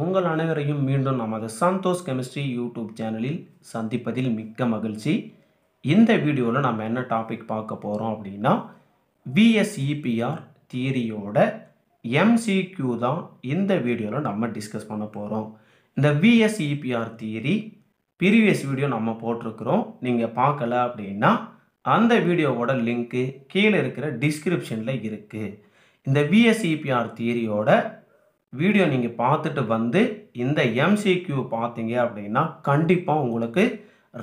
உங்கள் அனைவரையும் மீண்டும் நமது சந்தோஷ் கெமிஸ்ட்ரி யூடியூப் சேனலில் சந்திப்பதில் மிக்க மகிழ்ச்சி இந்த வீடியோவில் நம்ம என்ன டாபிக் பார்க்க போகிறோம் அப்படின்னா விஎஸ்இபிஆர் தியரியோட எம்சிக்யூ தான் இந்த வீடியோவில் நம்ம டிஸ்கஸ் பண்ண போகிறோம் இந்த விஎஸ்இபிஆர் தியரி ப்ரீவியஸ் வீடியோ நம்ம போட்டிருக்கிறோம் நீங்கள் பார்க்கல அப்படின்னா அந்த வீடியோவோட லிங்க்கு கீழே இருக்கிற டிஸ்கிரிப்ஷனில் இருக்குது இந்த விஎஸ்இபிஆர் தியரியோட வீடியோ நீங்கள் பார்த்துட்டு வந்து இந்த எம்சிக்யூ பார்த்தீங்க அப்படின்னா கண்டிப்பாக உங்களுக்கு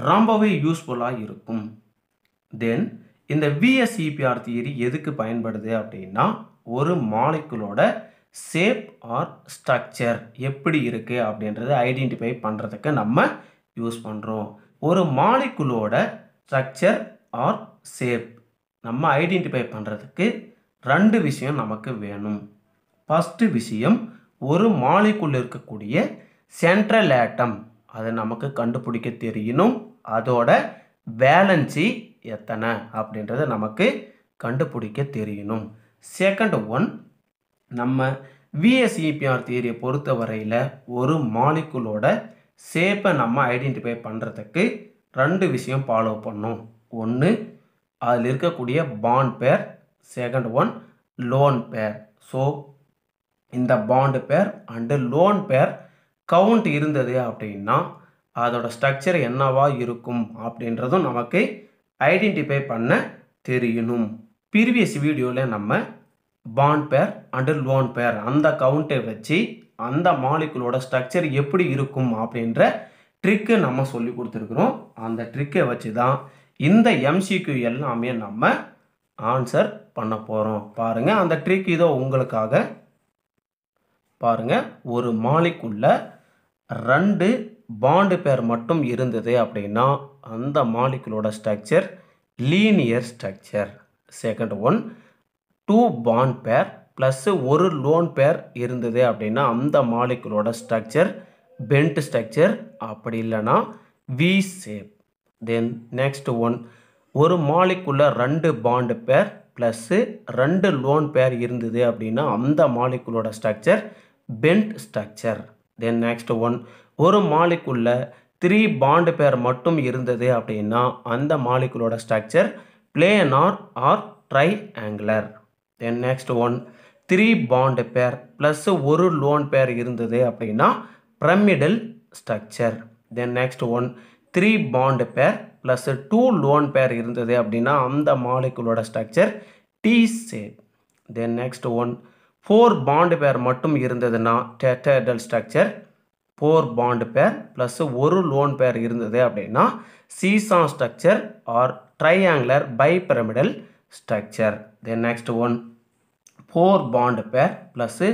ரொம்பவே யூஸ்ஃபுல்லாக இருக்கும் தென் இந்த விஎஸ்இபிஆர் தியரி எதுக்கு பயன்படுது அப்படின்னா ஒரு மாலிக்குலோட ஷேப் ஆர் ஸ்ட்ரக்சர் எப்படி இருக்குது அப்படின்றத ஐடென்டிஃபை பண்ணுறதுக்கு நம்ம யூஸ் பண்ணுறோம் ஒரு மாலிக்குலோட ஸ்ட்ரக்சர் ஆர் ஷேப் நம்ம ஐடென்டிஃபை பண்ணுறதுக்கு ரெண்டு விஷயம் நமக்கு வேணும் ஃபஸ்ட்டு விஷயம் ஒரு மாலைக்குள் இருக்கக்கூடிய சென்ட்ரல் ஆட்டம் அதை நமக்கு கண்டுபிடிக்க தெரியணும் அதோட வேலன்சி எத்தனை அப்படின்றத நமக்கு கண்டுபிடிக்க தெரியணும் செகண்ட் ஒன் நம்ம விஎஸ்இபிஆர் தியரியை e பொறுத்த வரையில் ஒரு மாலிக்குலோட ஷேப்பை நம்ம ஐடென்டிஃபை பண்ணுறதுக்கு ரெண்டு விஷயம் ஃபாலோ பண்ணும் ஒன்று அதில் இருக்கக்கூடிய bond pair second one lone pair so இந்த bond pair and lone pair count இருந்தது அப்படின்னா அதோட ஸ்ட்ரக்சர் என்னவா இருக்கும் அப்படின்றதும் நமக்கு ஐடென்டிஃபை பண்ண தெரியணும் ப்ரீவியஸ் வீடியோவில் நம்ம பாண்ட் பேர் அண்டு லோன் பேர் அந்த கவுண்டை வச்சு அந்த மாலிகுலோட ஸ்ட்ரக்சர் எப்படி இருக்கும் அப்படின்ற ட்ரிக்கு நம்ம சொல்லி கொடுத்துருக்குறோம் அந்த ட்ரிக்கை வச்சு தான் இந்த எம்சிக்யூ எல்லாமே நம்ம ஆன்சர் பண்ண போகிறோம் பாருங்கள் அந்த ட்ரிக் இதோ உங்களுக்காக பாருங்கள் ஒரு மாலிக்குள்ள ரெண்டு பாண்டு பேர் மட்டும் இருந்தது அப்படின்னா அந்த மாலிக்குலோட structure linear structure second one two bond pair plus ஒரு லோன் பேர் இருந்தது அப்படின்னா அந்த மாலிக்குலோட ஸ்ட்ரக்சர் பெண்ட் ஸ்ட்ரக்சர் அப்படி இல்லைன்னா V shape then next one ஒரு மாலிக்குள்ள ரெண்டு பாண்டு பேர் ப்ளஸ்ஸு ரெண்டு லோன் பேர் இருந்தது அப்படின்னா அந்த மாலிக்குலோட structure bent structure then next one ஒரு மாலிக்குள்ள த்ரீ பாண்டு பேர் மட்டும் இருந்தது அப்படின்னா அந்த மாலிக்குலோட structure planar or triangular then next one three bond pair plus ஒரு லோன் பேர் இருந்தது அப்படின்னா pyramidal structure then next one three bond pair plus two lone pair இருந்தது அப்படின்னா அந்த மாலிக்குலோட structure T shape then next one four bond pair மட்டும் இருந்ததுன்னா tetrahedral structure four bond pair plus ஒரு லோன் பேர் இருந்தது அப்படின்னா seesaw structure or triangular bipyramidal structure then next one four bond pair plus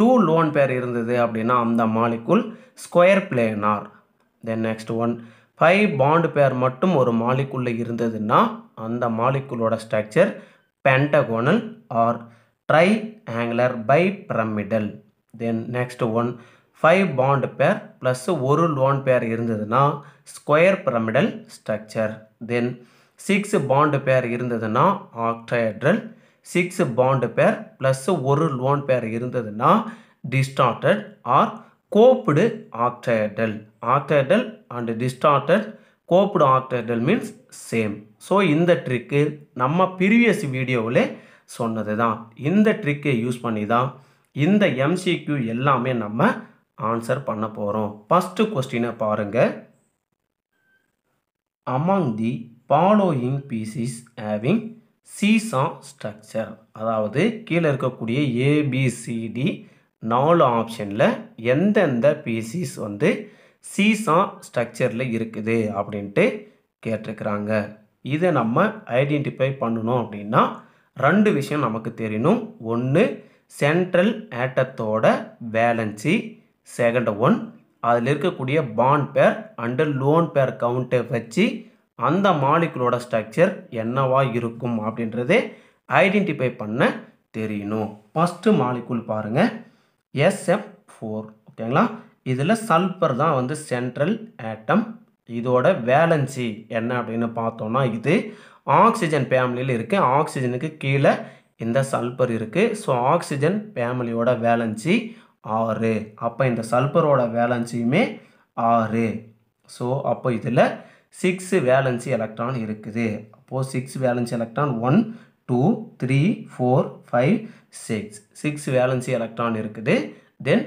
two lone pair இருந்தது அப்படின்னா அந்த molecule square planar then next one five bond pair மட்டும் ஒரு மாலிக்குள்ளே இருந்ததுன்னா அந்த மாலிக்குலோட structure pentagonal or triangular bipyramidal then next one five bond pair plus ஒரு லோன் பேர் இருந்ததுன்னா square pyramidal structure then six bond pair இருந்ததுன்னா octahedral six bond pair plus ஒரு லோன் பேர் இருந்ததுன்னா distorted or capped octahedral octahedral and distorted capped octahedral means same so இந்த trick நம்ம previous வீடியோவில் சொன்னது தான் இந்த ட்ரிக்கை யூஸ் பண்ணி தான் இந்த எம்சிக்யூ எல்லாமே நம்ம ஆன்சர் பண்ண போகிறோம் ஃபஸ்ட்டு கொஸ்டினை பாருங்கள் among the following species having seesaw structure அதாவது கீழே இருக்கக்கூடிய ஏபிசிடி நாலு ஆப்ஷனில் எந்தெந்த பீசிஸ் வந்து சீசா ஸ்ட்ரக்சரில் இருக்குது அப்படின்ட்டு கேட்டிருக்கிறாங்க இதை நம்ம ஐடென்டிஃபை பண்ணணும் அப்படின்னா ரெண்டு விஷயம் நமக்கு தெரியணும் ஒன்று சென்ட்ரல் ஆட்டத்தோட வேலன்சி செகண்ட் ஒன் அதில் இருக்கக்கூடிய பாண்ட் பேர் அண்டு லோன் பேர் கவுண்ட்டை வச்சு அந்த மாலிகுலோட ஸ்ட்ரக்சர் என்னவா இருக்கும் அப்படின்றதே ஐடென்டிஃபை பண்ண தெரியணும் ஃபஸ்ட்டு மாலிகுல் பாருங்கள் எஸ்எஃப் ஃபோர் ஓகேங்களா இதில் சல்பர் தான் வந்து சென்ட்ரல் ஆட்டம் இதோட வேலன்சி என்ன அப்படின்னு பார்த்தோன்னா இது ஆக்சிஜன் ஃபேமிலியில் இருக்குது ஆக்சிஜனுக்கு கீழே இந்த சல்பர் இருக்குது ஸோ ஆக்சிஜன் ஃபேமிலியோட வேலன்சி ஆறு அப்போ இந்த சல்பரோட வேலன்சியுமே ஆறு ஸோ அப்போ இதில் சிக்ஸு வேலன்சி எலக்ட்ரான் இருக்குது அப்போது six valency electron one two three four five six six valency electron இருக்குது தென்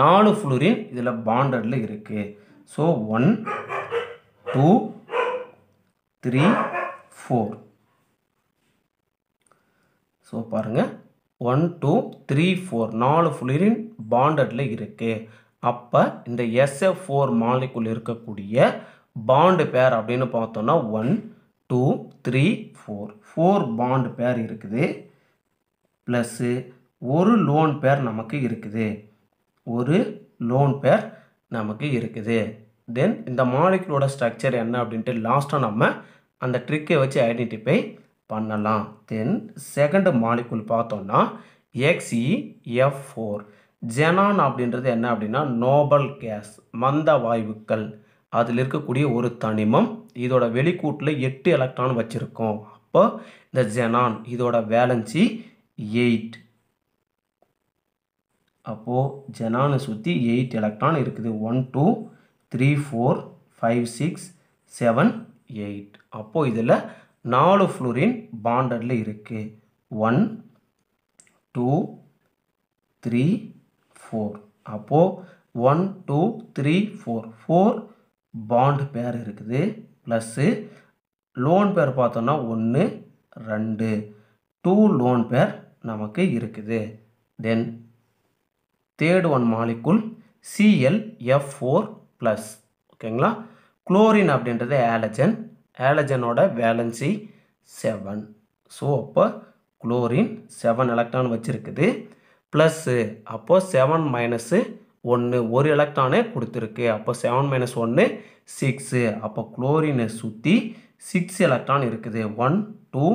நாலு ஃப்ளூரின் இதில் பாண்டடில் இருக்குது so one two three four so பாருங்கள் ஒன் டூ த்ரீ ஃபோர் நாலு ஃபுளிரின் பாண்டடில் இருக்குது அப்போ இந்த எஸ்எஃப் ஃபோர் மாலிக்குள் இருக்கக்கூடிய பாண்டு பேர் அப்படின்னு பார்த்தோன்னா one two three four four bond pair இருக்குது ப்ளஸ்ஸு ஒரு லோன் பேர் நமக்கு இருக்குது ஒரு லோன் பேர் நமக்கு இருக்குது தென் இந்த மாலிகுலோட ஸ்ட்ரக்சர் என்ன அப்படின்ட்டு லாஸ்ட்டாக நம்ம அந்த ட்ரிக்கை வச்சு ஐடென்டிஃபை பண்ணலாம் தென் செகண்ட் மாலிகுல் பார்த்தோம்னா எக்ஸ்இஎஃப் ஃபோர் ஜெனான் அப்படின்றது என்ன அப்படின்னா நோபல் கேஸ் மந்த வாயுக்கள் அதில் இருக்கக்கூடிய ஒரு தனிமம் இதோட வெளிக்கூட்டில் எட்டு எலக்ட்ரான் வச்சுருக்கோம் அப்போ இந்த ஜெனான் இதோட வேலன்சி எயிட் அப்போது ஜெனானை சுற்றி எயிட் எலக்ட்ரான் இருக்குது one two three four five six seven eight அப்போது இதில் நாலு ஃப்ளோரின் பாண்டடில் இருக்குது ஒன் டூ த்ரீ ஃபோர் அப்போது one two three four four bond pair இருக்குது ப்ளஸ்ஸு லோன் பேர் பார்த்தோன்னா ஒன்று ரெண்டு டூ லோன் பேர் நமக்கு இருக்குது then third one molecule ClF four plus ஓகேங்களா குளோரின் அப்படின்றது ஆலஜன் ஆலஜனோட வேலன்சி செவன் ஸோ அப்போ குளோரின் செவன் எலக்ட்ரான் வச்சுருக்குது ப்ளஸ்ஸு அப்போது செவன் மைனஸு ஒன்று ஒரு எலக்ட்ரானே கொடுத்துருக்கு அப்போ செவன் மைனஸ் ஒன்று சிக்ஸு அப்போ குளோரினை சுற்றி சிக்ஸ் எலக்ட்ரான் இருக்குது one two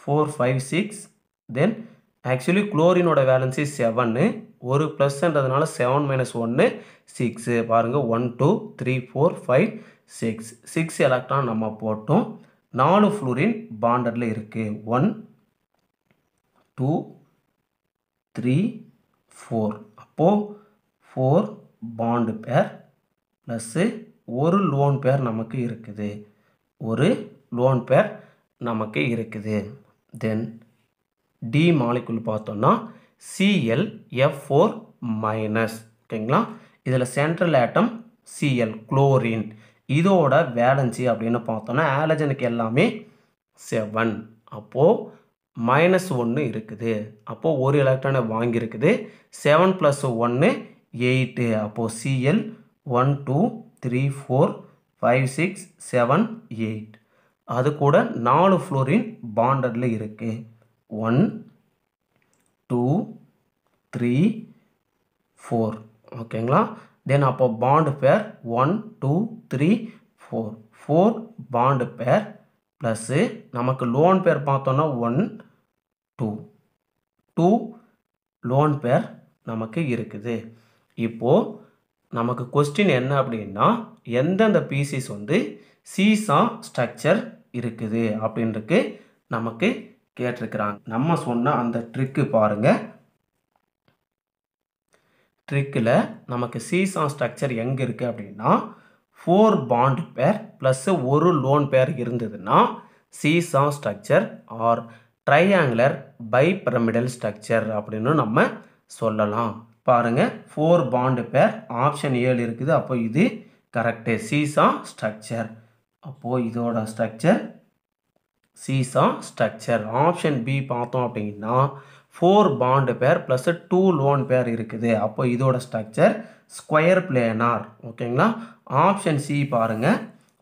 four five six then actually குளோரினோட வேலன்சி செவன்னு ஒரு ப்ளஸ்ன்றதுனால செவன் மைனஸ் ஒன்று சிக்ஸு பாருங்கள் one two three four five six six electron நம்ம போட்டோம் நாலு ஃப்ளூரின் பாண்டடில் இருக்குது ஒன் டூ த்ரீ ஃபோர் அப்போது ஃபோர் பாண்டு பேர் ப்ளஸ்ஸு ஒரு லோன் பேர் நமக்கு இருக்குது ஒரு லோன் பேர் நமக்கு இருக்குது தென் டி மாலிக்குள் பார்த்தோன்னா சிஎல் எஃப் ஃபோர் மைனஸ் ஓகேங்களா இதில் சென்ட்ரல் ஆட்டம் சிஎல் குளோரின் இதோட வேலன்சி அப்படின்னு பார்த்தோன்னா ஆலஜனுக்கு எல்லாமே செவன் அப்போது மைனஸ் ஒன்று இருக்குது அப்போது ஒரு எலக்ட்ரானை வாங்கியிருக்குது செவன் ப்ளஸ் ஒன்று எயிட்டு அப்போது Cl one two three four five six seven eight அது கூட நாலு ஃப்ளோரின் பாண்டடில் இருக்குது ஒன் டூ த்ரீ ஃபோர் ஓகேங்களா தென் அப்போ bond pair one two three four four bond pair plus நமக்கு லோன் பேர் பார்த்தோன்னா one two two lone pair நமக்கு இருக்குது இப்போது நமக்கு கொஸ்டின் என்ன அப்படின்னா எந்தெந்த பீசிஸ் வந்து சீசா ஸ்ட்ரக்சர் இருக்குது அப்படின்றக்கு நமக்கு கேட்டிருக்கிறாங்க நம்ம சொன்ன அந்த ட்ரிக்கு பாருங்கள் ட்ரிக்கில் நமக்கு சீசா ஸ்ட்ரக்சர் எங்கே இருக்குது அப்படின்னா ஃபோர் பாண்ட் பேர் ப்ளஸ்ஸு ஒரு லோன் பேர் இருந்ததுன்னா seesaw structure or triangular bipyramidal structure அப்படின்னு நம்ம சொல்லலாம் பாருங்கள் ஃபோர் பாண்டு பேர் ஆப்ஷன் ஏழு இருக்குது அப்போ இது கரெக்டு சீசா ஸ்ட்ரக்சர் அப்போது இதோட structure seesaw structure option B பார்த்தோம் அப்படின்னா four bond pair plus two lone pair இருக்குது அப்போ இதோட ஸ்ட்ரக்சர் ஸ்கொயர் பிளேனார் ஓகேங்களா ஆப்ஷன் சி பாருங்கள்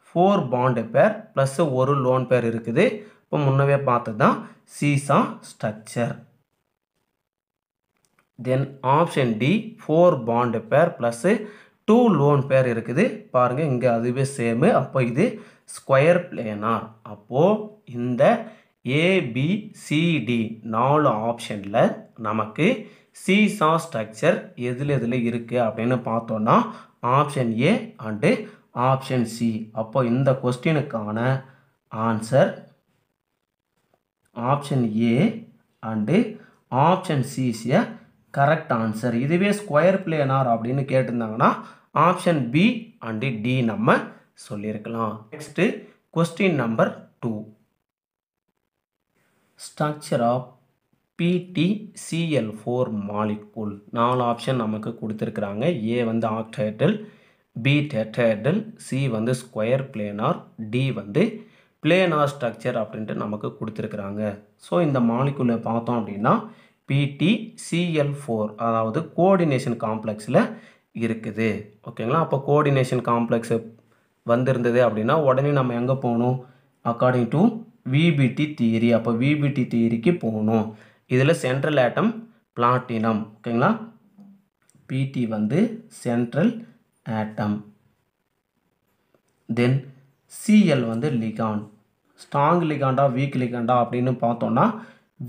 ஃபோர் பாண்டு பேர் ப்ளஸ் ஒரு லோன் பேர் இருக்குது இப்போ முன்னவே பார்த்தது தான் seesaw structure then option D four bond pair plus two lone pair இருக்குது பாருங்கள் இங்கே அதுவே சேமு அப்போ இது ஸ்கொயர் பிளேனார் அப்போது இந்த ஏபிசிடி நாலு ஆப்ஷனில் நமக்கு சீசா ஸ்ட்ரக்சர் எதில் எதில் இருக்குது அப்படின்னு பார்த்தோன்னா option A and option C அப்போ இந்த கொஸ்டினுக்கான answer option A and option C is correct answer இதுவே ஸ்கொயர் பிளேனார் அப்படின்னு கேட்டிருந்தாங்கன்னா ஆப்ஷன் பி அண்டு டி நம்ம சொல்லியிருக்கலாம் next question number two structure of PtCl four molecule நாலு ஆப்ஷன் நமக்கு கொடுத்துருக்குறாங்க ஏ வந்து ஆக்டைடல் பி டெட்டைடல் சி வந்து ஸ்கொயர் பிளேனார் டி வந்து பிளேனார் ஸ்ட்ரக்சர் அப்படின்ட்டு நமக்கு கொடுத்துருக்குறாங்க ஸோ இந்த மாலிகுலை பார்த்தோம் அப்படின்னா பிடிசிஎல் ஃபோர் அதாவது கோஆர்டினேஷன் காம்ப்ளெக்ஸில் இருக்குது ஓகேங்களா அப்போ கோஆர்டினேஷன் காம்ப்ளெக்ஸ் வந்திருந்தது அப்படின்னா உடனே நம்ம எங்கே போகணும் அக்கார்டிங் டு விபிடி தியரி அப்போ விபிடி தியரிக்கு போகணும் இதில் சென்ட்ரல் ஆட்டம் பிளாட்டினம் ஓகேங்களா பிடி வந்து சென்ட்ரல் ஆட்டம் தென் சிஎல் வந்து லிகான் ஸ்ட்ராங் லிகாண்டா வீக் லிகாண்டா அப்படின்னு பார்த்தோன்னா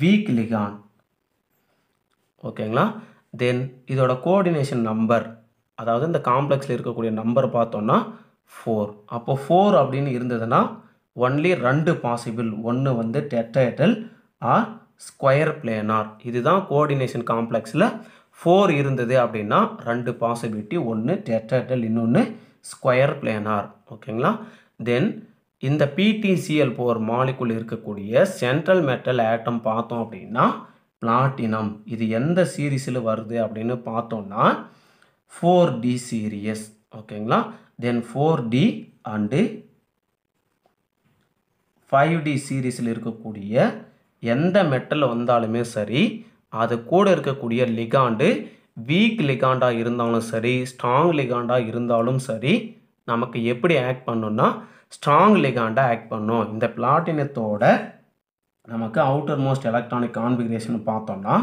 வீக் லிகான் ஓகேங்களா தென் இதோட கோஆர்டினேஷன் நம்பர் அதாவது இந்த காம்ப்ளெக்ஸில் இருக்கக்கூடிய நம்பர் பார்த்தோன்னா ஃபோர் அப்போது ஃபோர் அப்படின்னு இருந்ததுன்னா ஒன்லி ரெண்டு பாசிபிள் ஒன்று வந்து டெட்ராஹெட்ரல் ஆர் ஸ்கொயர் பிளேனார் இதுதான் கோஆர்டினேஷன் காம்ப்ளெக்ஸில் ஃபோர் இருந்தது அப்படின்னா ரெண்டு பாசிபிலிட்டி ஒன்று டெட்ராஹெட்ரல் இன்னொன்று ஸ்கொயர் பிளேனார் ஓகேங்களா தென் இந்த பிடிசிஎல் போர் மாலிக்குள் இருக்கக்கூடிய சென்ட்ரல் மெட்டல் ஆட்டம் பார்த்தோம் அப்படின்னா பிளாட்டினம் இது எந்த சீரீஸில் வருது அப்படின்னு பார்த்தோம்னா ஃபோர் டி சீரியஸ் ஓகேங்களா then four D and five D சீரீஸில் இருக்கக்கூடிய எந்த மெட்டல் வந்தாலுமே சரி அது கூட இருக்கக்கூடிய லிகாண்டு வீக் லிகாண்டாக இருந்தாலும் சரி ஸ்ட்ராங் லிகாண்டாக இருந்தாலும் சரி நமக்கு எப்படி ஆக்ட் பண்ணோன்னா ஸ்ட்ராங் லிகாண்டாக ஆக்ட் பண்ணும் இந்த பிளாட்டினத்தோட நமக்கு அவுட்டர் மோஸ்ட் எலக்ட்ரானிக் கான்ஃபிகரேஷன் பார்த்தோம்னா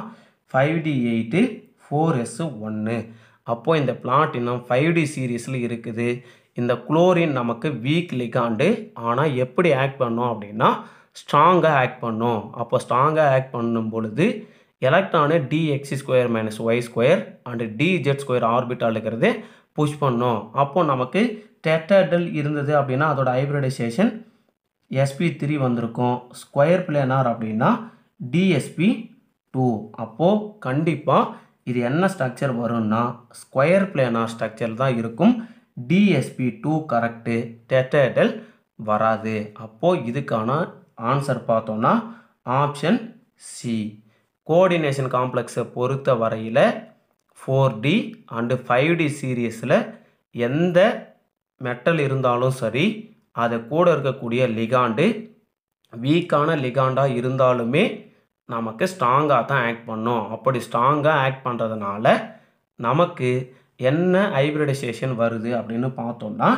five D eight four S ஒன்று அப்போது இந்த பிளாட்டினம் ஃபைவ் டி சீரீஸில் இருக்குது இந்த குளோரின் நமக்கு வீக் லிகாண்டு ஆனால் எப்படி ஆக்ட் பண்ணோம் அப்படின்னா ஸ்ட்ராங்காக ஆக்ட் பண்ணும் அப்போ ஸ்ட்ராங்காக ஆக்ட் பண்ணும் பொழுது electron D X square minus Y square and D Z square orbital இருக்கிறது புஷ் பண்ணும் அப்போது நமக்கு டெட்டடல் இருந்தது அப்படின்னா அதோடய ஹைப்ரடைசேஷன் எஸ்பி த்ரீ வந்திருக்கும் ஸ்கொயர் பிளேனார் அப்படின்னா டிஎஸ்பி டூ அப்போது கண்டிப்பாக இது என்ன ஸ்ட்ரக்சர் வரும்னா ஸ்கொயர் பிளேனார் ஸ்ட்ரக்சர் தான் இருக்கும் டிஎஸ்பி டூ கரெக்டு டெட்டேடல் வராது அப்போது இதுக்கான ஆன்சர் பார்த்தோன்னா ஆப்ஷன் சி கோஆர்டினேஷன் காம்ப்ளெக்ஸை பொறுத்த வரையில் four D and five D சீரியஸில் எந்த மெட்டல் இருந்தாலும் சரி அதை கூட இருக்கக்கூடிய லிகாண்டு வீக்கான லிகாண்டாக இருந்தாலுமே நமக்கு ஸ்ட்ராங்காக தான் ஆக்ட் பண்ணும் அப்படி ஸ்ட்ராங்காக ஆக்ட் பண்ணுறதுனால நமக்கு என்ன ஹைப்ரிடைசேஷன் வருது அப்படின்னு பார்த்தோம்னா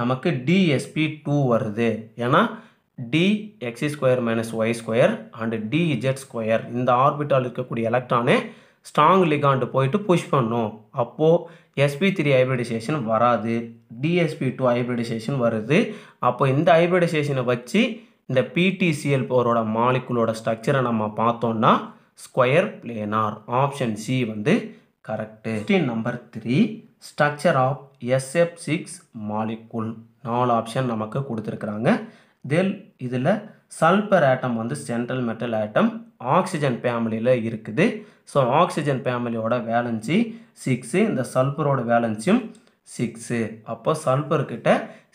நமக்கு டிஎஸ்பி டூ வருது ஏன்னா D X square minus Y square and D Z square இந்த ஆர்பிட்டால் இருக்கக்கூடிய எலக்ட்ரானே ஸ்ட்ராங் லிகாண்டு போயிட்டு புஷ் பண்ணும் அப்போது எஸ்பி த்ரீ ஹைப்ரிடைசேஷன் வராது டிஎஸ்பி டூ ஹைப்ரிடைசேஷன் வருது அப்போ இந்த ஹைப்ரிடைசேஷனை வச்சு இந்த பிடிசிஎல் போரோட மாலிக்குலோட ஸ்ட்ரக்சரை நம்ம பார்த்தோம்னா ஸ்கொயர் பிளேனார் ஆப்ஷன் சி வந்து correct number three structure of SF six molecule நாலு ஆப்ஷன் நமக்கு கொடுத்துருக்குறாங்க தெல் இதில் சல்பர் ஆட்டம் வந்து சென்ட்ரல் மெட்டல் ஆட்டம் ஆக்சிஜன் ஃபேமிலியில் இருக்குது ஸோ ஆக்சிஜன் ஃபேமிலியோட வேலன்சி சிக்ஸு இந்த சல்பரோட வேலன்சியும் சிக்ஸு அப்போ சல்பர்கிட்ட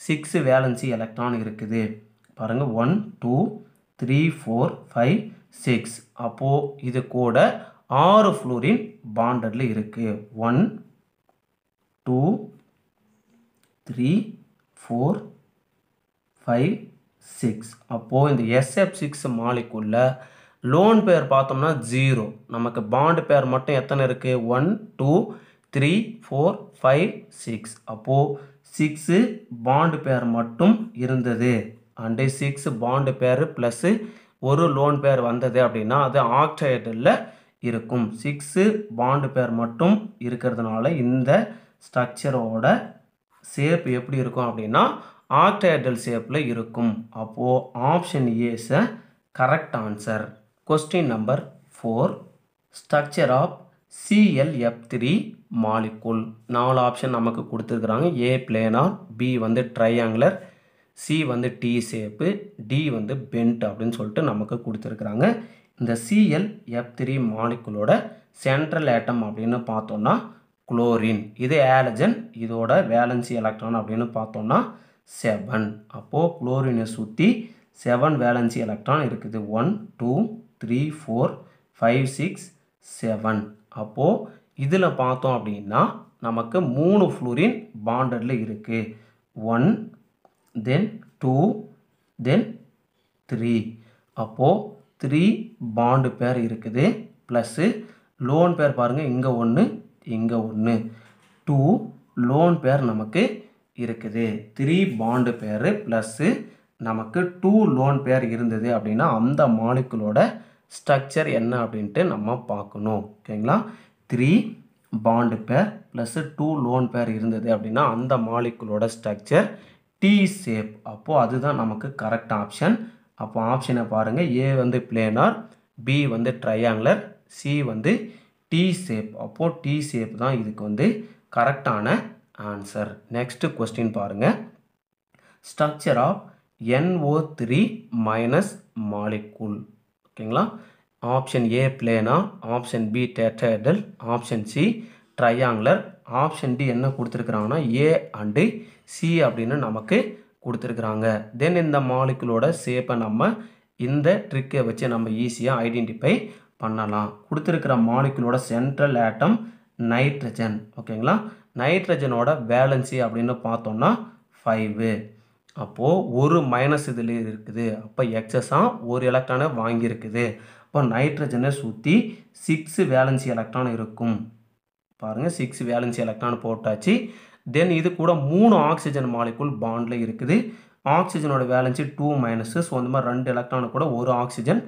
சிக்ஸு வேலன்சி எலக்ட்ரான் இருக்குது பாருங்கள் one two three four five six அப்போது இது கூட ஆறு ஃப்ளோரின் பாண்டடில் இருக்குது one two three four five six அப்போது இந்த எஸ்எஃப் சிக்ஸ் மாலிக்குள்ள லோன் பேர் பார்த்தோம்னா ஜீரோ நமக்கு பாண்டு பேர் மட்டும் எத்தனை இருக்குது one two three four five six அப்போது சிக்ஸு பாண்டு பேர் மட்டும் இருந்தது and six bond pair plus ஒரு லோன் பேர் வந்தது அப்படின்னா அது ஆக்சைடில் இருக்கும் சிக்ஸு பாண்டு பேர் மட்டும் இருக்கிறதுனால இந்த ஸ்ட்ரக்சரோட ஷேப் எப்படி இருக்கும் அப்படின்னா ஆக்டைடல் ஷேப்பில் இருக்கும் அப்போது option A's a correct answer question number four structure of ClF three molecule நாலு ஆப்ஷன் நமக்கு கொடுத்துருக்குறாங்க ஏ பிளேனார் பி வந்து ட்ரையாங்குலர் சி வந்து டி ஷேப்பு டி வந்து பென்ட் அப்படின்னு சொல்லிட்டு நமக்கு கொடுத்துருக்குறாங்க இந்த சிஎல் எஃப் த்ரீ மாலிக்குலோட சென்ட்ரல் ஏட்டம் அப்படின்னு பார்த்தோன்னா குளோரின் இது ஏலஜன் இதோட வேலன்சி எலக்ட்ரான் அப்படின்னு பார்த்தோன்னா செவன் அப்போது குளோரினை சுற்றி செவன் வேலன்சி எலக்ட்ரான் இருக்குது one two three four five six seven அப்போது இதில் பார்த்தோம் அப்படின்னா நமக்கு மூணு ஃப்ளோரின் பாண்டடில் இருக்குது one then two then three அப்போது த்ரீ பாண்டு பேர் இருக்குது ப்ளஸ்ஸு லோன் பேர் பாருங்கள் இங்கே ஒன்று இங்கே ஒன்று டூ லோன் பேர் நமக்கு இருக்குது த்ரீ பாண்டு பேர் ப்ளஸ்ஸு நமக்கு டூ லோன் பேர் இருந்தது அப்படின்னா அந்த மாலிக்குலோட ஸ்ட்ரக்சர் என்ன அப்படின்ட்டு நம்ம பார்க்கணும் ஓகேங்களா three bond pair plus two lone pair இருந்தது அப்படின்னா அந்த மாலிக்குலோட ஸ்ட்ரக்சர் டி ஷேப் அப்போது அதுதான் நமக்கு கரெக்ட் ஆப்ஷன் அப்போ ஆப்ஷனை பாருங்கள் ஏ வந்து பிளேனார் பி வந்து ட்ரையாங்குலர் சி வந்து டி ஷேப் அப்போது டி ஷேப் தான் இதுக்கு வந்து கரெக்டான ஆன்சர் நெக்ஸ்ட்டு கொஸ்டின் பாருங்கள் structure of NO three minus molecule ஓகேங்களா option A planar option B tetrahedral option C triangular option D என்ன கொடுத்துருக்குறாங்கன்னா ஏ அண்டு சி அப்படின்னு நமக்கு கொடுத்துருக்குறாங்க தென் இந்த மாலிகுலோட சேப்பை நம்ம இந்த ட்ரிக்கை வச்சு நம்ம ஈஸியாக ஐடென்டிஃபை பண்ணலாம் கொடுத்துருக்குற மாலிகுலோட சென்ட்ரல் ஆட்டம் நைட்ரஜன் ஓகேங்களா நைட்ரஜனோட வேலன்சி அப்படின்னு பார்த்தோம்னா ஃபைவு அப்போது ஒரு மைனஸ் இதில் இருக்குது அப்போ எக்ஸஸாக ஒரு எலக்ட்ரானை வாங்கியிருக்குது அப்போ நைட்ரஜனை சுற்றி சிக்ஸு வேலன்சி எலக்ட்ரான் இருக்கும் பாருங்கள் சிக்ஸ் வேலன்சி எலக்ட்ரான் போட்டாச்சு தென் இது கூட மூணு ஆக்சிஜன் மாலிகுல் பாண்டில் இருக்குது ஆக்சிஜனோட வேலன்சி டூ மைனஸு ஸோ அந்த மாதிரி ரெண்டு எலக்ட்ரான் கூட ஒரு ஆக்சிஜன்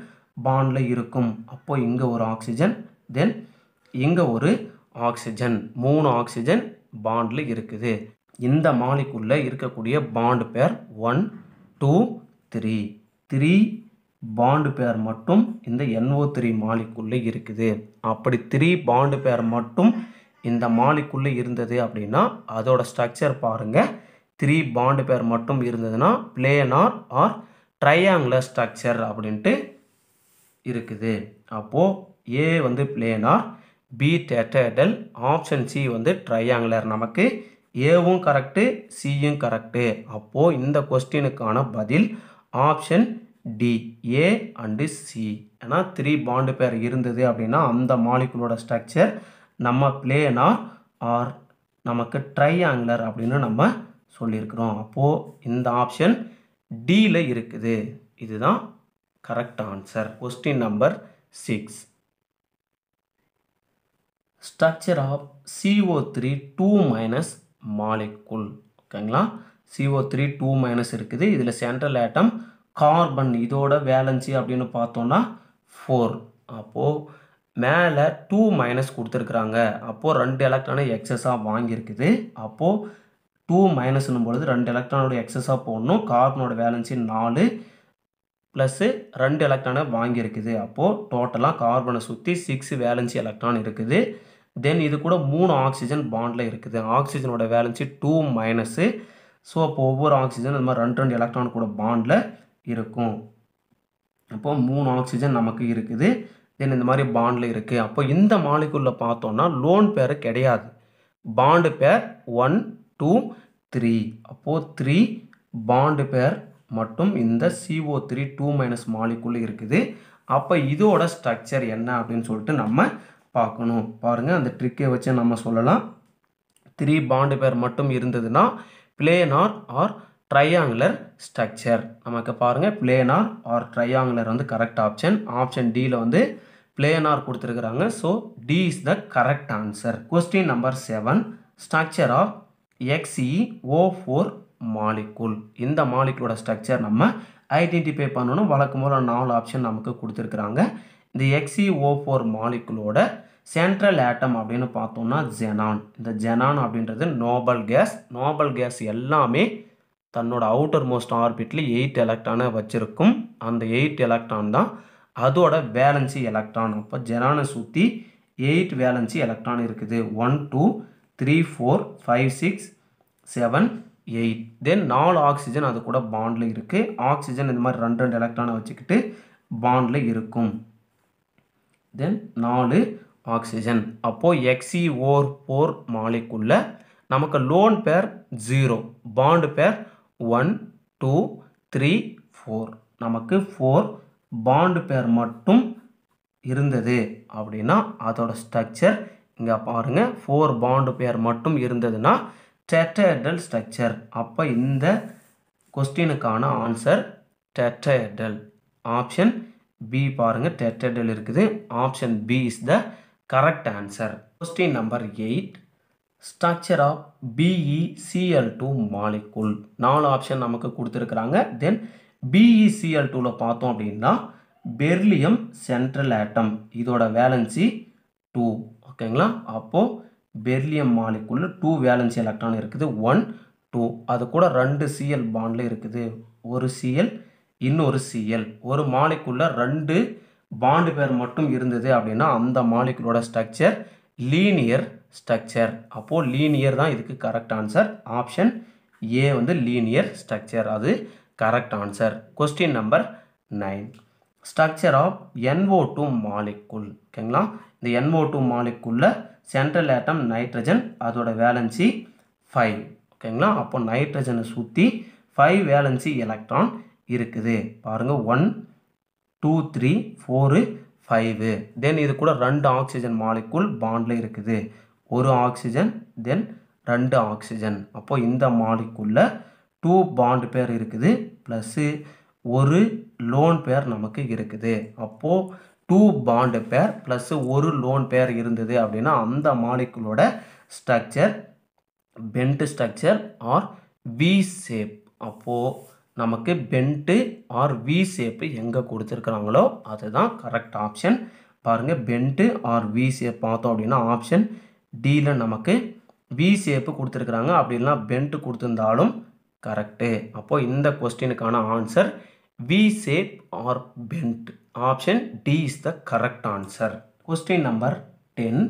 பாண்டில் இருக்கும் அப்போது இங்கே ஒரு ஆக்சிஜன் தென் இங்கே ஒரு ஆக்சிஜன் மூணு ஆக்சிஜன் பாண்டில் இருக்குது இந்த மாலிக்குள்ளே இருக்கக்கூடிய bond pair one two three three bond pair மட்டும் இந்த என்ஓ த்ரீ மாலிக்குள்ளே இருக்குது அப்படி த்ரீ பாண்டு பேர் மட்டும் இந்த மாலிக்குள்ளே இருந்தது அப்படின்னா அதோட ஸ்ட்ரக்சர் பாருங்கள் த்ரீ பாண்டு பேர் மட்டும் இருந்ததுன்னா பிளேனார் ஆர் ட்ரையாங்குலர் ஸ்ட்ரக்சர் அப்படின்ட்டு இருக்குது அப்போது ஏ வந்து planar B tetrahedral option C வந்து ட்ரையாங்குலர் நமக்கு ஏவும் கரெக்டு சியும் கரெக்டு அப்போது இந்த கொஸ்டினுக்கான பதில் option D A and C ஏன்னா த்ரீ பாண்டு பேர் இருந்தது அப்படின்னா அந்த மாலிகுலோட ஸ்ட்ரக்சர் நம்ம பிளேனார் ஆர் நமக்கு ட்ரையாங்குலர் அப்படின்னு நம்ம சொல்லியிருக்கிறோம் அப்போது இந்த ஆப்ஷன் டியில் இருக்குது இதுதான் correct answer question number six structure of CO three two minus molecule ஓகேங்களா சிஓ த்ரீ டூ மைனஸ் இருக்குது இதில் சென்ட்ரல் ஆட்டம் கார்பன் இதோட வேலன்சி அப்படின்னு பார்த்தோன்னா ஃபோர் அப்போது மேலே டூ மைனஸ் கொடுத்துருக்குறாங்க அப்போது ரெண்டு எலக்ட்ரானை எக்ஸஸாக வாங்கியிருக்குது அப்போது டூ மைனஸ்னும் பொழுது ரெண்டு எலக்ட்ரானோட எக்ஸஸாக போடணும் கார்பனோட வேலன்ஸி நாலு ப்ளஸ்ஸு ரெண்டு எலக்ட்ரானை வாங்கியிருக்குது அப்போது டோட்டலாக கார்பனை சுற்றி சிக்ஸ் வேலன்சி எலக்ட்ரான் இருக்குது தென் இது கூட மூணு ஆக்சிஜன் பாண்டில் இருக்குது ஆக்சிஜனோட வேலன்சி டூ மைனஸு ஸோ அப்போ ஒவ்வொரு ஆக்சிஜன் அது மாதிரி ரெண்டு ரெண்டு எலக்ட்ரான் கூட பாண்டில் இருக்கும் அப்போது மூணு ஆக்சிஜன் நமக்கு இருக்குது தென் இந்த மாதிரி பாண்டில் இருக்குது அப்போ இந்த மாலிக்குள்ளே பார்த்தோன்னா லோன் பேர் கிடையாது bond pair one two three அப்போது த்ரீ பாண்டு பேர் மட்டும் இந்த சிஓ த்ரீ டூ மைனஸ் மாலிக்குள்ளே இருக்குது அப்போ இதோட ஸ்ட்ரக்சர் என்ன அப்படின்னு சொல்லிட்டு நம்ம பார்க்கணும் பாருங்கள் அந்த ட்ரிக்கை வச்சு நம்ம சொல்லலாம் த்ரீ பாண்டு பேர் மட்டும் இருந்ததுன்னா பிளேனார் ஆர் ட்ரையாங்குலர் ஸ்ட்ரக்சர் நமக்கு பாருங்கள் பிளேனார் ஆர் ட்ரையாங்குலர் வந்து கரெக்ட் ஆப்ஷன் ஆப்ஷன் டியில் வந்து பிளேனார் கொடுத்துருக்குறாங்க so D is the correct answer question number seven structure of Xe O four molecule இந்த மாலிகுலோட ஸ்ட்ரக்சர் நம்ம ஐடென்டிஃபை பண்ணணும் வழக்கம் போல் நாலு ஆப்ஷன் நமக்கு கொடுத்துருக்குறாங்க இந்த எக்ஸி ஓ ஃபோர் மாலிக்குலோட சென்ட்ரல் ஆட்டம் அப்படின்னு பார்த்தோம்னா ஜெனான் இந்த ஜெனான் அப்படின்றது நோபல் கேஸ் நோபல் கேஸ் எல்லாமே தன்னோட அவுட்டர் மோஸ்ட் ஆர்பிட்டில் எயிட் எலக்ட்ரானை வச்சுருக்கும் அந்த எயிட் எலக்ட்ரான் தான் அதோட வேலன்சி எலக்ட்ரான் அப்போ ஜெரானை சுற்றி எயிட் வேலன்சி எலக்ட்ரான் இருக்குது one two three four five six seven eight then நாலு ஆக்சிஜன் அது கூட பாண்டில் இருக்குது ஆக்சிஜன் இந்த மாதிரி ரெண்டு ரெண்டு எலக்ட்ரானை வச்சுக்கிட்டு பாண்டில் இருக்கும் தென் நாலு ஆக்சிஜன் அப்போது எக்ஸி ஓர் போர் மாலைக்குள்ளே நமக்கு lone pair zero bond pair one two three four நமக்கு ஃபோர் பாண்டு பேர் மட்டும் இருந்தது அப்படின்னா அதோட ஸ்ட்ரக்சர் இங்கே பாருங்கள் ஃபோர் பாண்டு பேர் மட்டும் இருந்ததுன்னா டெட்ராஹெட்ரல் ஸ்ட்ரக்சர் அப்போ இந்த கொஸ்டினுக்கான ஆன்சர் டெட்ராஹெட்ரல் ஆப்ஷன் பி பாருங்கள் டெட்ராஹெட்ரல் இருக்குது option B is the correct answer question number eight structure of BeCl two molecule நாலு ஆப்ஷன் நமக்கு கொடுத்துருக்குறாங்க தென் பிஇசிஎல் e டூவில் பார்த்தோம் அப்படின்னா பெர்லியம் சென்ட்ரல் ஆட்டம் இதோட வேலன்சி டூ ஓகேங்களா அப்போது beryllium molecule two valency electron இருக்குது ஒன் டூ அது கூட ரெண்டு சிஎல் இருக்குது இருக்குது ஒரு சிஎல் இன்னொரு சிஎல் ஒரு molecule ரெண்டு பாண்டு பேர் மட்டும் இருந்தது அப்படின்னா அந்த மாலிக்குலோட structure லீனியர் ஸ்ட்ரக்சர் அப்போது லீனியர் தான் இதுக்கு கரெக்ட் ஆன்சர் ஆப்ஷன் ஏ வந்து லீனியர் ஸ்ட்ரக்சர் அது correct answer question number nine structure of NO two molecule ஓகேங்களா இந்த என்ஓ டூ மாலிக்குள்ள சென்ட்ரல் ஆட்டம் நைட்ரஜன் அதோட வேலன்சி ஃபைவ் ஓகேங்களா அப்போ நைட்ரஜனை சுற்றி ஃபைவ் வேலன்சி எலக்ட்ரான் இருக்குது பாருங்கள் one two three four five then இது கூட ரெண்டு ஆக்சிஜன் மாலிக்குள் பாண்டில் இருக்குது ஒரு ஆக்சிஜன் தென் ரெண்டு ஆக்சிஜன் அப்போது இந்த மாடிக்குள்ளே டூ பாண்டு பேர் இருக்குது ப்ளஸ்ஸு ஒரு லோன் பேர் நமக்கு இருக்குது அப்போது டூ பாண்டு பேர் ப்ளஸ்ஸு ஒரு லோன் பேர் இருந்தது அப்படின்னா அந்த மாலிக்குலோட structure bent structure or V shape அப்போது நமக்கு பெண்ட்டு ஆர் வி ஷேப்பு எங்கே கொடுத்துருக்குறாங்களோ அதுதான் கரெக்ட் ஆப்ஷன் பாருங்கள் பெண்ட்டு ஆர் வி ஷேப் பார்த்தோம் அப்படின்னா ஆப்ஷன் டியில் நமக்கு வி ஷேப்பு கொடுத்துருக்குறாங்க அப்படி இல்லைனா பென்ட் கொடுத்துருந்தாலும் கரெக்டு அப்போது இந்த கொஸ்டினுக்கான answer V shape or bent option D is the correct answer question number ten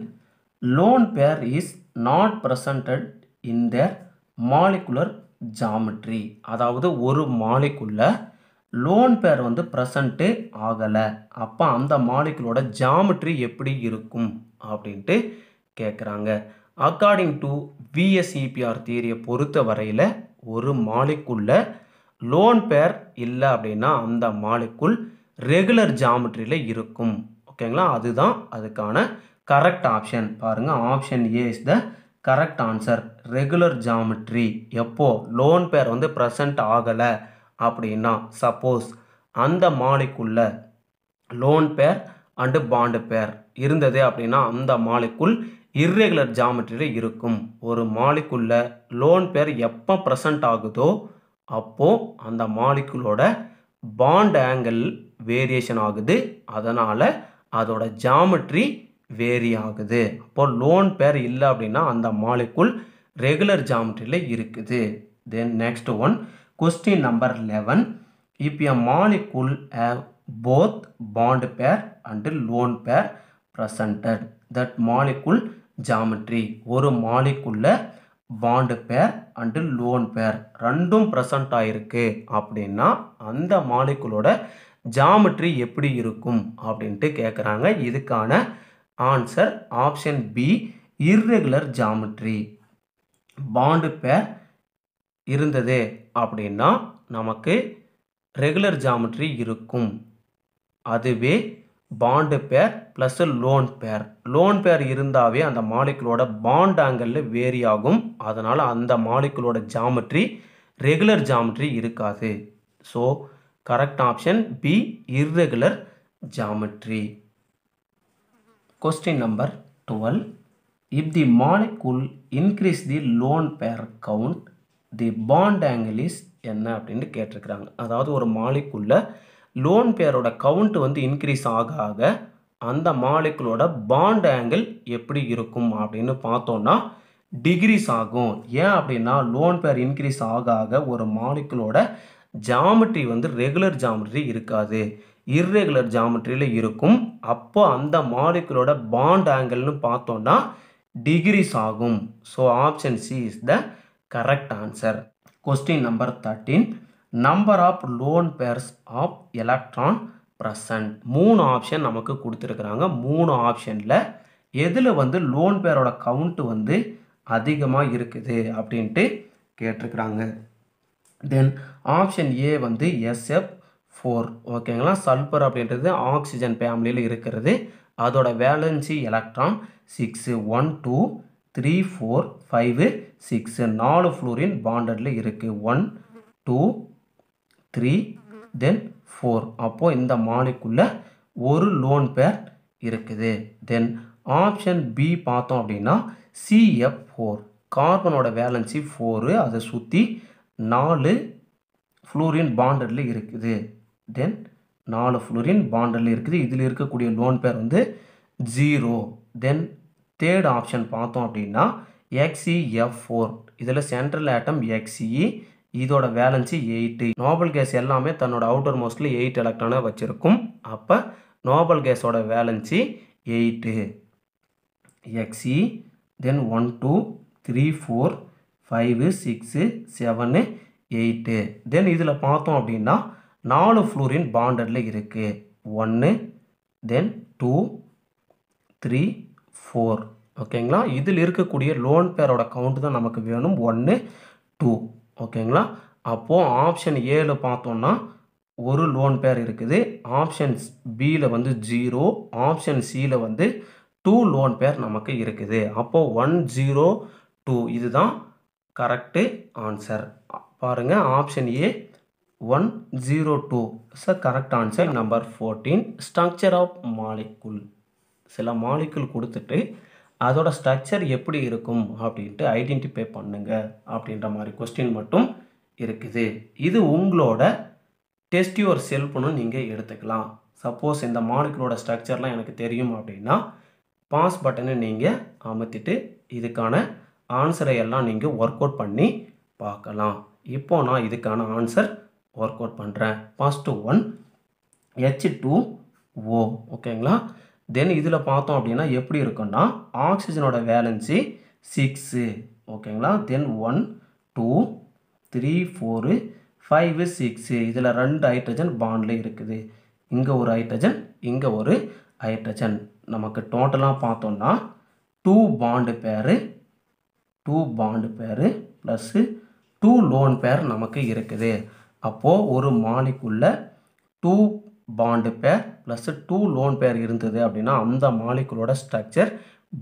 lone pair is not presented in their molecular geometry அதாவது ஒரு மாலிக்குள்ள லோன் பேர் வந்து ப்ரெசண்ட்டு ஆகலை அப்போ அந்த மாலிகுலோட ஜாமெட்ரி எப்படி இருக்கும் அப்படின்ட்டு கேட்குறாங்க அக்கார்டிங் டு விஎஸ்இபிஆர் தியரியை e பொறுத்த வரையில் ஒரு மாலிக்குள்ள லோன் பேர் இல்லை அப்படின்னா அந்த மாலிக்குள் ரெகுலர் ஜாமெட்ரியில் இருக்கும் ஓகேங்களா அதுதான் அதுக்கான கரெக்ட் ஆப்ஷன் பாருங்கள் option A is the correct answer regular geometry எப்போது லோன் பேர் வந்து ப்ரெசன்ட் ஆகலை அப்படின்னா சப்போஸ் அந்த மாலிக்குள்ள lone pair and bond pair இருந்தது அப்படின்னா அந்த மாலிக்குள் இர்ரெகுலர் ஜாமெட்ரியில் இருக்கும் ஒரு மாலிக்குள்ள லோன் பேர் எப்போ ப்ரெசன்ட் ஆகுதோ அப்போது அந்த மாலிக்குலோட பாண்ட் ஆங்கிள் வேரியேஷன் ஆகுது அதனால் அதோட ஜாமெட்ரி வேரி ஆகுது அப்போது லோன் பேர் இல்லை அப்படின்னா அந்த மாலிக்குள் ரெகுலர் ஜாமெட்ரியில் இருக்குது then next one question number eleven if a molecule have both bond pair and lone pair presented that molecule geometry ஒரு மாலிக்குள்ள bond pair and lone pair ரெண்டும் ப்ரெசண்ட் ஆகிருக்கு அப்படின்னா அந்த மாலிக்குலோட ஜாமெட்ரி எப்படி இருக்கும் அப்படின்ட்டு கேட்குறாங்க இதுக்கான answer option B irregular geometry bond pair இருந்தது அப்படின்னா நமக்கு ரெகுலர் ஜாமெட்ரி இருக்கும் அதுவே bond pair plus lone pair lone pair இருந்தாவே அந்த மாலிக்குலோட பாண்ட் ஆங்கிளில் வேரி ஆகும் அதனால் அந்த மாலிக்குலோட ஜாமெட்ரி ரெகுலர் ஜாமெட்ரி இருக்காது so correct option B irregular geometry question number twelve if the molecule increase the lone pair count the bond angle is என்ன அப்படின்னு கேட்டிருக்கிறாங்க அதாவது ஒரு மாலிக்குள்ள லோன் பேரோட கவுண்ட் வந்து இன்க்ரீஸ் ஆக ஆக அந்த மாலிகுலோட பாண்ட் ஆங்கிள் எப்படி இருக்கும் அப்படின்னு பார்த்தோம்னா டிகிரீஸ் ஆகும் ஏன் அப்படின்னா லோன் பேர் இன்க்ரீஸ் ஆக ஆக ஒரு மாலிகுலோட ஜாமெட்ரி வந்து ரெகுலர் ஜாமெட்ரி இருக்காது இர்ரெகுலர் ஜாமெட்ரியில் இருக்கும் அப்போ அந்த மாலிகுலோட பாண்ட் ஆங்கிள்னு பார்த்தோம்னா டிகிரிஸ் ஆகும் so option C is the correct answer question number thirteen number of lone pairs of electron present மூணு ஆப்ஷன் நமக்கு கொடுத்துருக்குறாங்க மூணு ஆப்ஷனில் எதில் வந்து லோன் பேரோட கவுண்ட்டு வந்து அதிகமாக இருக்குது அப்படின்ட்டு கேட்டிருக்கிறாங்க தென் ஆப்ஷன் ஏ வந்து எஸ்எஃப் ஃபோர் ஓகேங்களா சல்பர் அப்படின்றது ஆக்சிஜன் ஃபேமிலியில் இருக்கிறது அதோட valency electron six one two three four five six நாலு ஃப்ளோரின் பாண்டட்ல இருக்குது one two three then four அப்போது இந்த மாலிக்குள்ள ஒரு லோன் பேர் இருக்குது தென் ஆப்ஷன் பி பார்த்தோம் அப்படின்னா சிஎஃப் ஃபோர் கார்பனோட வேலன்சி ஃபோரு அதை சுற்றி நாலு ஃப்ளூரின் பாண்டடில் இருக்குது தென் நாலு ஃப்ளூரின் பாண்டடில் இருக்குது இதில் இருக்கக்கூடிய லோன் பேர் வந்து ஜீரோ தென் தேர்ட் ஆப்ஷன் பார்த்தோம் அப்படின்னா எக்ஸிஎஃப் ஃபோர் e இதில் சென்ட்ரல் ஆட்டம் எக்ஸிஇ இதோட வேலன்ஸு எயிட்டு நோபல் கேஸ் எல்லாமே தன்னோட அவுட்டர் மோஸ்ட்லி எயிட் எலக்ட்ரானை வச்சுருக்கும் அப்போ நோபல் கேஸோட valency eight Xe then one two three four five six seven eight then இதில் பார்த்தோம் அப்படின்னா நாலு ஃப்ளூரின் பாண்டடில் இருக்குது ஒன்று தென் டூ த்ரீ ஃபோர் ஓகேங்களா இதில் இருக்கக்கூடிய லோன் பேரோட கவுண்ட் தான் நமக்கு வேணும் ஒன்று டூ ஓகேங்களா அப்போது ஆப்ஷன் ஏல பார்த்தோம்னா ஒரு லோன் பேர் இருக்குது ஆப்ஷன் பியில் வந்து ஜீரோ ஆப்ஷன் சியில் வந்து டூ லோன் பேர் நமக்கு இருக்குது அப்போது ஒன் ஜீரோ டூ இதுதான் கரெக்டு ஆன்சர் பாருங்கள் option A one zero two is a correct answer number fourteen structure of molecule சில மாலிக்குல் கொடுத்துட்டு அதோட ஸ்ட்ரக்சர் எப்படி இருக்கும் அப்படின்ட்டு ஐடென்டிஃபை பண்ணுங்க அப்படின்ற மாதிரி கொஸ்டின் மட்டும் இருக்குது இது உங்களோட டெஸ்ட் யுவர் செல்ஃப்னு நீங்கள் எடுத்துக்கலாம் சப்போஸ் இந்த மாலிகுலோட ஸ்ட்ரக்சர்லாம் எனக்கு தெரியும் அப்படின்னா பாஸ் பட்டனை நீங்கள் அமர்த்திட்டு இதுக்கான ஆன்சரை எல்லாம் நீங்கள் ஒர்க் அவுட் பண்ணி பார்க்கலாம் இப்போ நான் இதுக்கான ஆன்சர் ஒர்க் அவுட் பண்ணுறேன் two one H two O ஓகேங்களா தென் இதில் பார்த்தோம் அப்படின்னா எப்படி இருக்குன்னா ஆக்சிஜனோட வேலன்சி சிக்ஸு ஓகேங்களா then one two three four five six இதில் ரெண்டு ஹைட்ரஜன் பாண்டில் இருக்குது இங்கே ஒரு ஹைட்ரஜன் இங்கே ஒரு ஹைட்ரஜன் நமக்கு டோட்டலாக பார்த்தோம்னா two bond pair two bond pair plus two lone pair நமக்கு இருக்குது அப்போது ஒரு மாலிக்குள்ள two bond pair plus two lone pair இருந்தது அப்படின்னா அந்த மாலிகுலோட ஸ்ட்ரக்சர்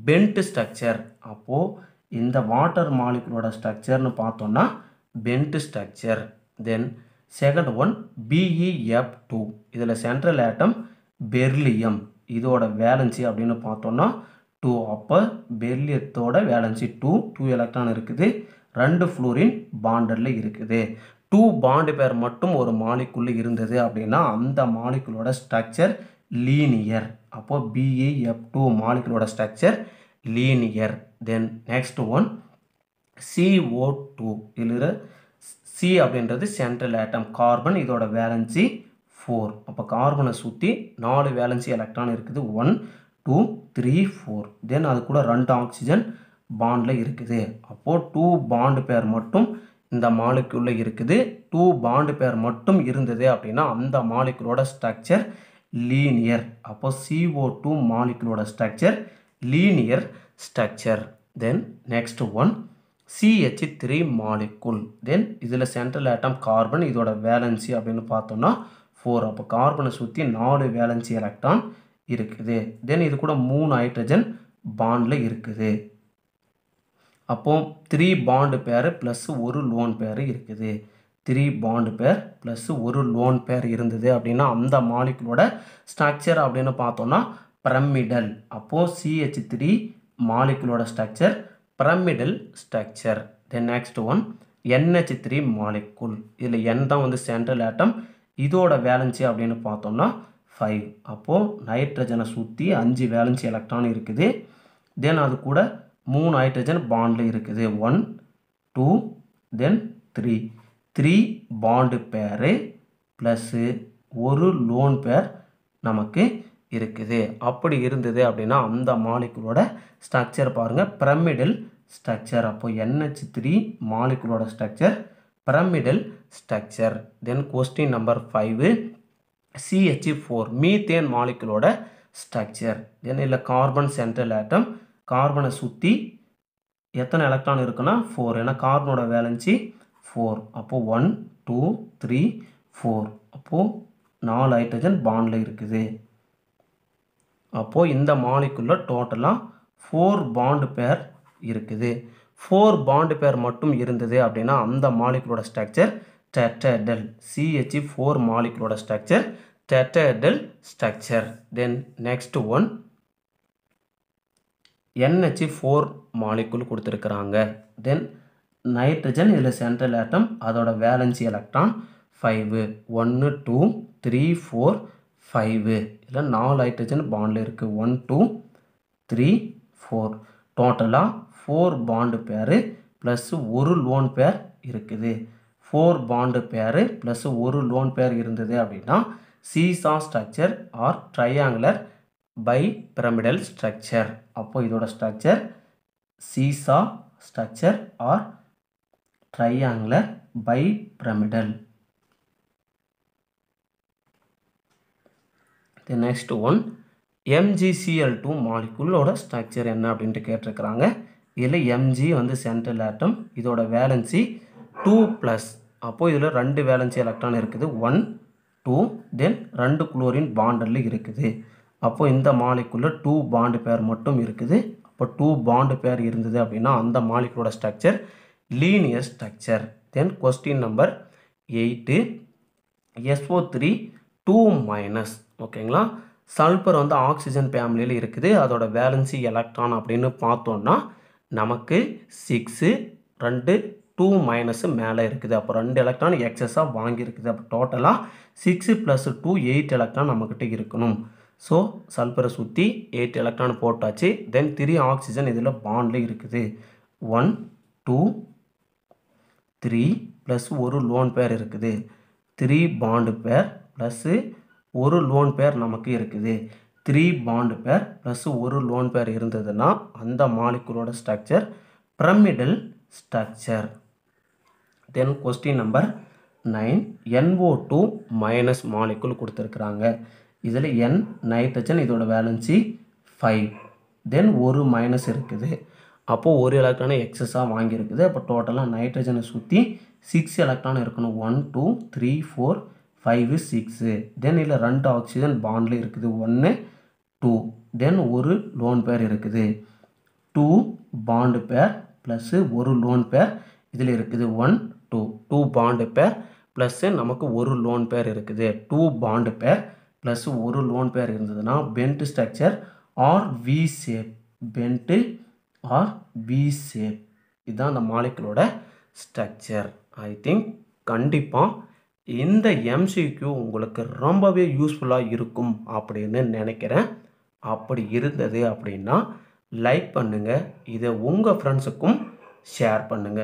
பென்ட் ஸ்ட்ரக்சர் அப்போது இந்த வாட்டர் மாலிகுலோட ஸ்ட்ரக்சர்னு பார்த்தோன்னா bent structure then second one BeF two இதில் சென்ட்ரல் ஆட்டம் பெர்லியம் இதோட வேலன்சி அப்படின்னு பார்த்தோன்னா டூ அப்போ பெர்லியத்தோட வேலன்சி டூ டூ எலக்ட்ரான் இருக்குது ரெண்டு ஃப்ளோரின் பாண்டடில் இருக்குது டூ பாண்டு பேர் மட்டும் ஒரு மாலிக்குள் இருந்தது அப்படின்னா அந்த மாலிக்குலோட ஸ்ட்ரக்சர் லீனியர் அப்போது பிஇஎஃப் டூ மாலிக்குலோட structure linear then next one CO two இதில் சி அப்படின்றது சென்ட்ரல் ஆட்டம் கார்பன் இதோட வேலன்சி ஃபோர் அப்போ கார்பனை சுற்றி நாலு வேலன்சி எலக்ட்ரான் இருக்குது one two three four then அது கூட ரெண்டு ஆக்சிஜன் பாண்டில் இருக்குது அப்போது டூ பாண்டு பேர் மட்டும் இந்த மாலிக்குள்ளே இருக்குது டூ பாண்டு பேர் மட்டும் இருந்தது அப்படின்னா அந்த மாலிகுலோட ஸ்ட்ரக்சர் லீனியர் அப்போ சிஓ டூ மாலிக்குலோட structure linear structure then next one CH three molecule then இதில் சென்ட்ரல் ஆட்டம் கார்பன் இதோட வேலன்சி அப்படின்னு பார்த்தோம்னா ஃபோர் அப்போ கார்பனை சுற்றி நாலு வேலன்சி எலக்ட்ரான் இருக்குது தென் இது கூட மூணு ஹைட்ரஜன் பாண்டில் இருக்குது அப்போது த்ரீ பாண்டு பேர் ப்ளஸ்ஸு ஒரு லோன் பேர் இருக்குது த்ரீ பாண்டு பேர் ப்ளஸ்ஸு ஒரு லோன் பேர் இருந்தது அப்படின்னா அந்த மாலிகுலோட ஸ்ட்ரக்சர் அப்படின்னு பார்த்தோம்னா பிரமிடல் அப்போது சிஹெச் த்ரீ மாலிகுலோட structure pyramidal structure then next one NH three molecule இதில் என் தான் வந்து சென்ட்ரல் ஆட்டம் இதோட வேலன்சி அப்படின்னு பார்த்தோம்னா ஃபைவ் அப்போது நைட்ரஜனை சுற்றி அஞ்சு வேலன்சி எலக்ட்ரான் இருக்குது தென் அது கூட மூணு ஹைட்ரஜன் பாண்டில் இருக்குது one two then three three bond pair plus ஒரு லோன் பேர் நமக்கு இருக்குது அப்படி இருந்தது அப்படின்னா அந்த மாலிகுலோட ஸ்ட்ரக்சர் பாருங்கள் பிரமிடல் ஸ்ட்ரக்சர் அப்போ என்ஹெச் த்ரீ மாலிகுலோட structure pyramidal structure then question number five CH four methane மாலிகுலோட ஸ்ட்ரக்சர் தென் இல்லை கார்பன் சென்ட்ரல் ஆட்டம் கார்பனை சுற்றி எத்தனை எலக்ட்ரான் இருக்குன்னா ஃபோர் ஏன்னா கார்பனோட வேலன்சி ஃபோர் அப்போது ஒன் டூ த்ரீ ஃபோர் அப்போது நாலு ஹைட்ரஜன் பாண்டில் இருக்குது அப்போது இந்த மாலிக்குள்ள டோட்டலாக ஃபோர் பாண்டு பேர் இருக்குது ஃபோர் பாண்டு பேர் மட்டும் இருந்தது அப்படின்னா அந்த மாலிக்குலோட ஸ்ட்ரக்சர் டெட்டடல் சிஹெச்இ ஃபோர் மாலிக்குலோட structure tetrahedral structure then next one NH four molecule கொடுத்துருக்குறாங்க தென் நைட்ரஜன் இதில் சென்ட்ரல் atom அதோட valency electron 5 ஒன்று டூ த்ரீ ஃபோர் ஃபைவு இதில் நாலு ஹைட்ரஜன் பாண்டில் இருக்குது ஒன் டூ த்ரீ ஃபோர் டோட்டலாக ஃபோர் பாண்டு pair plus ஒரு லோன் பேர் இருக்குது ஃபோர் பாண்டு பேர் plus ஒரு லோன் பேர் இருந்தது அப்படின்னா seesaw structure or triangular bipyramidal structure அப்போது இதோட structure seesaw structure or triangular bipyramidal the next one MgCl two மாலிகுலோட structure என்ன அப்படின்ட்டு கேட்டிருக்கிறாங்க இதில் எம்ஜி வந்து சென்ட்ரல் ஆட்டம் இதோட வேலன்சி டூ ப்ளஸ் அப்போது இதில் ரெண்டு வேலன்சி எலக்ட்ரான் இருக்குது ஒன் டூ தென் ரெண்டு குளோரின் பாண்டரில் இருக்குது அப்போது இந்த மாலிக்குள்ளே டூ பாண்டு பேர் மட்டும் இருக்குது அப்போ டூ பாண்டு பேர் இருந்தது அப்படின்னா அந்த மாலிக்குலோட structure linear structure then question number eight SO three two minus ஓகேங்களா சல்பர் வந்து ஆக்சிஜன் ஃபேமிலியில் இருக்குது அதோட வேலன்சி எலக்ட்ரான் அப்படின்னு பார்த்தோன்னா நமக்கு சிக்ஸு ரெண்டு டூ மைனஸு மேலே இருக்குது அப்போ ரெண்டு எலக்ட்ரான் எக்ஸஸாக வாங்கியிருக்குது அப்போ டோட்டலாக six plus two eight electron நம்மக்கிட்ட இருக்கணும் ஸோ சல்பரை சுற்றி எயிட் எலக்ட்ரான் போட்டாச்சு தென் த்ரீ ஆக்சிஜன் இதில் பாண்டில் இருக்குது ஒன் டூ த்ரீ ப்ளஸ் ஒரு லோன் பேர் இருக்குது த்ரீ பாண்டு பேர் ப்ளஸ்ஸு ஒரு லோன் பேர் நமக்கு இருக்குது த்ரீ பாண்டு பேர் ப்ளஸ்ஸு ஒரு லோன் பேர் இருந்ததுன்னா அந்த மாலிக்குலோட structure pyramidal structure then question number nine NO two minus molecule கொடுத்துருக்குறாங்க இதில் என் நைட்ரஜன் இதோட வேலன்சி ஃபைவ் தென் ஒரு மைனஸ் இருக்குது அப்போது ஒரு எலக்ட்ரானை எக்ஸஸாக வாங்கியிருக்குது அப்போ டோட்டலாக நைட்ரஜனை சுற்றி சிக்ஸ் எலக்ட்ரான் இருக்கணும் one two three four five six then இதில் ரெண்டு ஆக்சிஜன் பாண்டில் இருக்குது ஒன்று டூ தென் ஒரு லோன் பேர் இருக்குது டூ பாண்டு பேர் ப்ளஸ்ஸு ஒரு லோன் பேர் இதில் இருக்குது one two two bond pair plus நமக்கு ஒரு லோன் பேர் இருக்குது டூ பாண்டு பேர் ப்ளஸ் ஒரு லோன் பேர் இருந்ததுன்னா bent structure or V shape bent or V shape இதுதான் அந்த மாலிகுலோட ஸ்ட்ரக்சர் ஐ திங்க் கண்டிப்பாக இந்த எம்சிக்யூ உங்களுக்கு ரொம்பவே யூஸ்ஃபுல்லாக இருக்கும் அப்படின்னு நினைக்கிறேன் அப்படி இருந்தது அப்படின்னா லைக் பண்ணுங்கள் இதை உங்கள் ஃப்ரெண்ட்ஸுக்கும் ஷேர் பண்ணுங்கள்